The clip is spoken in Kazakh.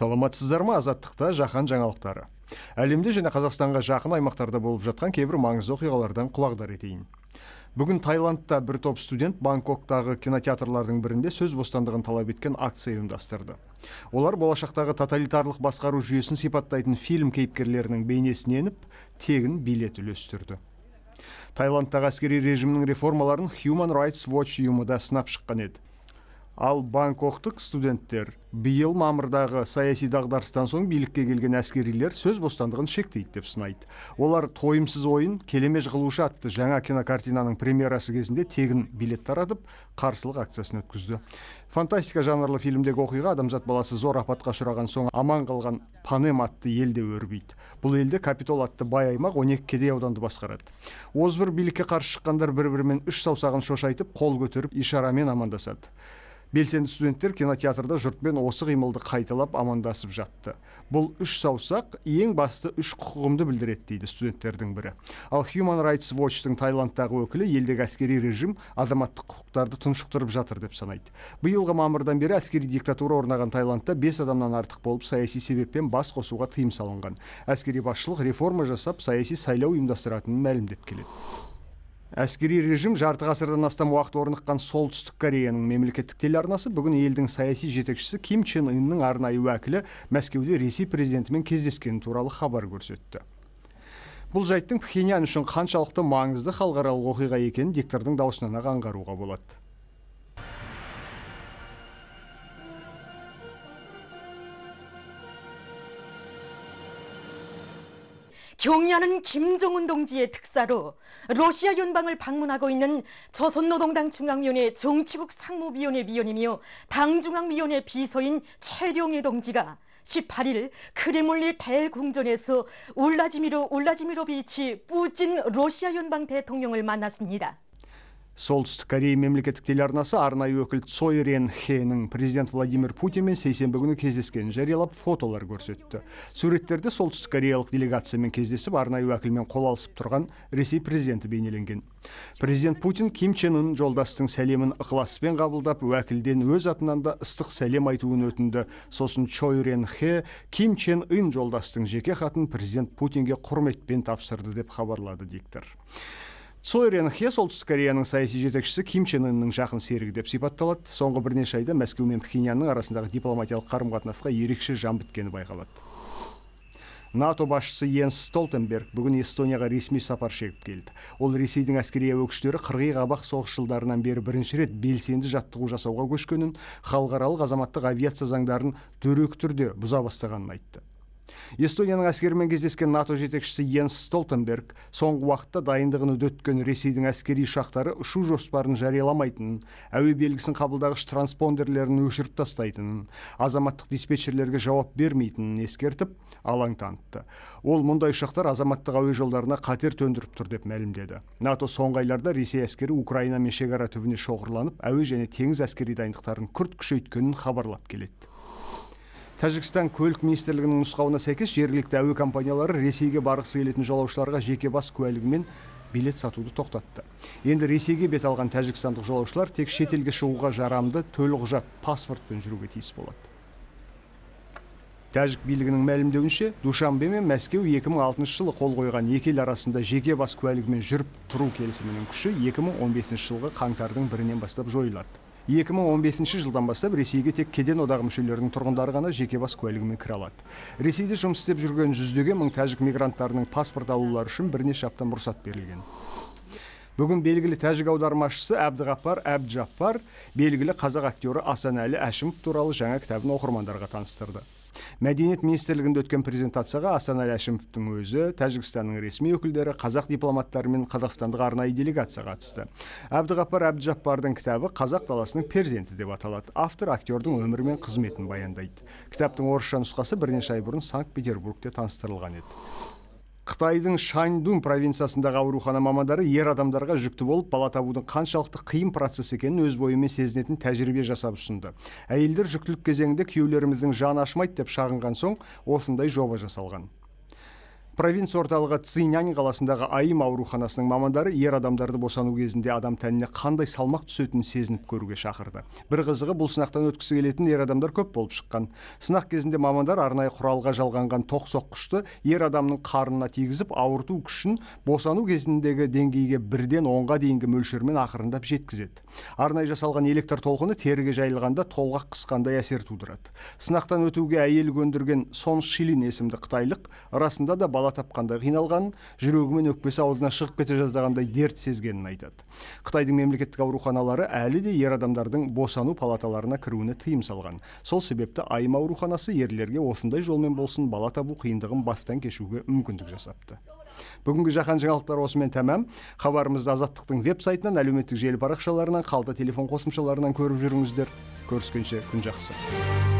саламатсыздар ма азаттықта жаһан жаңалықтары әлемде және қазақстанға жақын аймақтарда болып жатқан кейбір маңызды оқиғалардан құлағдар етейін бүгін таиландта бір топ студент бангкоктағы кинотеатрлардың бірінде сөз бостандығын талап еткен акция ұйымдастырды олар болашақтағы тоталитарлық басқару жүйесін сипаттайтын фильм кейіпкерлерінің бейнесіне еніп тегін билет үлестірді таиландтағы әскери режимнің реформаларын human rights watch ұйымы да сынап шыққан еді ал бангкоктық студенттер биыл мамырдағы саяси дағдарыстан соң билікке келген әскерилер сөз бостандығын шектейді деп сынайды олар тойымсыз ойын келемеж қылушы атты жаңа кинокартинаның премьерасы кезінде тегін билет таратып қарсылық акциясын өткізді фантастика жанрлы фильмдегі оқиға адамзат баласы зор апатқа ұшыраған соң аман қалған панем атты елде өрбиді бұл елде капитол атты бай аймақ он екі кедей ауданды басқарады озбыр билікке қарсы шыққандар бір бірімен үш саусағын шошайтып қол көтеріп ишарамен амандасады белсенді студенттер кинотеатрда жұртпен осы қимылды қайталап амандасып жатты бұл үш саусақ ең басты үш құқығымды білдіреді дейді студенттердің бірі ал human rights Watch-тың Тайландтағы өкілі елдегі әскери режим азаматтық құқықтарды тұншықтырып жатыр деп санайды биылғы мамырдан бері әскери диктатура орнаған Тайландта бес адамнан артық болып саяси себеппен бас қосуға тыйым салынған әскери басшылық реформа жасап саяси сайлау ұйымдастыратынын мәлімдеп келеді әскери режим жарты ғасырдан астам уақыт орныққан солтүстік кореяның мемлекеттік телеарнасы бүгін елдің саяси жетекшісі ким чен ынның арнайы уәкілі мәскеуде ресей президентімен кездескені туралы хабар көрсетті бұл жайттың пхеньян үшін қаншалықты маңызды халықаралық оқиға екенін диктордың ақ аңғаруға болады 경의하는 김정은 동지의 특사로 러시아 연방을 방문하고 있는 조선노동당 중앙위원회 정치국 상무위원회 위원이며 당중앙위원회 비서인 최룡희 동지가 18일 크레몰리 대궁전에서 울라지미로 울라지미로비치 뿌진 러시아 연방 대통령을 만났습니다. солтүстік корея мемлекеттік телеарнасы арнайы өкіл цой рен хенің президент владимир путинмен сейсенбі күні кездескенін жариялап фотолар көрсетті суреттерде солтүстік кореялық делегациямен кездесіп арнайы уәкілмен қол алысып тұрған ресей президенті бейнеленген президент путин ким чен ын жолдастың сәлемін ықыласпен қабылдап уәкілден өз атынан да ыстық сәлем айтуын өтінді сосын чой рен хе ким чен ын жолдастың жеке хатын президент путинге құрметпен тапсырды деп хабарлады диктор сойрен хе солтүстік кореяның саяси жетекшісі ким чен ынның жақын серігі деп сипатталады соңғы бірнеше айда мәскеу мен пхеньянның арасындағы дипломатиялық қарым қатынасқа ерекше жан біткені байқалады нато басшысы йенс столтенберг бүгін эстонияға ресми сапар шегіп келді ол ресейдің әскери әуе күштері қырғи қабақ соғыс жылдарынан бері бірінші рет белсенді жаттығу жасауға көшкенін халықаралық азаматтық авиация заңдарын дөрекі түрде бұза бастағанын айтты эстонияның әскерімен кездескен нато жетекшісі йенс столтенберг соңғы уақытта дайындығын үдеткен ресейдің әскери ұшақтары ұшу жоспарын жарияламайтынын әуе белгісін қабылдағыш транспондерлерін өшіріп тастайтынын азаматтық диспетчерлерге жауап бермейтінін ескертіп алаң танытты ол мұндай ұшақтар азаматтық әуе жолдарына қатер төндіріп тұр деп мәлімдеді нато соңғы айларда ресей әскері украинамен шекара түбіне шоғырланып әуе және теңіз әскери дайындықтарын күрт күшейткенін хабарлап келеді тәжікстан көлік министрлігінің нұсқауына сәйкес жергілікті әуе компаниялары ресейге барғысы келетін жолаушыларға жеке бас куәлігімен билет сатуды тоқтатты енді ресейге бет алған тәжікстандық жолаушылар тек шетелге шығуға жарамды төлқұжат паспортпен жүруге тиіс болады тәжік билігінің мәлімдеуінше душанбе мен мәскеу 2006 жылы қол қойған екі ел арасында жеке бас куәлігімен жүріп тұру келісімінің күші 2015 жылғы қаңтардың бірінен бастап жойылады 2015 жылдан бастап ресейге тек кеден одағы мүшелерінің тұрғындары ғана жеке бас куәлігімен кіре алады ресейде жұмыс істеп жүрген жүздеген мың тәжік мигранттарының паспорт алулары үшін бірнеше апта рұқсат берілген бүгін белгілі тәжік аудармашысы әбдіғаппар әбджаппар белгілі қазақ актері асанәлі әшімов туралы жаңа кітабын оқырмандарға таныстырды мәдениет министрлігінде өткен презентацияға асан әшімовтың өзі тәжікстанның ресми өкілдері қазақ дипломаттары мен қазақстандық арнайы делегация қатысты әбдіғапар әбдіжаппардың кітабы қазақ даласының перзенті деп аталады автор актердің өмірі мен қызметін баяндайды кітаптың орысша нұсқасы бірнеше ай бұрын санкт петербургте таныстырылған еді қытайдың шаньдун провинциясындағы аурухана мамандары ер адамдарға жүкті болып бала табудың қаншалықты қиын процесс екенін өз бойымен сезінетін тәжірибе жасап ұсынды әйелдер жүктілік кезеңінде күйеулеріміздің жаны ашымайды деп шағынған соң осындай жоба жасалған провинция орталығы цинянь қаласындағы айым ауруханасының мамандары ер адамдарды босану кезінде адам тәніне қандай салмақ түсетінін сезініп көруге шақырды бір қызығы бұл сынақтан өткісі келетін ер адамдар көп болып шыққан сынақ кезінде мамандар арнайы құралға жалғанған тоқ соққышты ер адамның қарнына тигізіп ауырту күшін босану кезіндегі деңгейге бірден онға дейінгі мөлшермен ақырындап жеткізеді арнайы жасалған электр толқыны теріге жайылғанда толғақ қысқандай әсер тудырады сынақтан өтуге әйел көндірген сон шилин есімді қытайлық расында да бала бала тапқандай қиналғанын жүрегі мен өкпесі аузына шығып кете жаздағандай дерт сезгенін айтады қытайдың мемлекеттік ауруханалары әлі де ер адамдардың босану палаталарына кіруіне тыйым салған сол себепті айым ауруханасы ерлерге осындай жолмен болсын бала табу қиындығын бастан кешуге мүмкіндік жасапты бүгінгі жаһан жаңалықтары осымен тәмам хабарымызды азаттықтың веб сайтынан әлеуметтік желі парақшаларынан қалта телефон қосымшаларынан көріп жүріңіздер көріскенше күн жақсы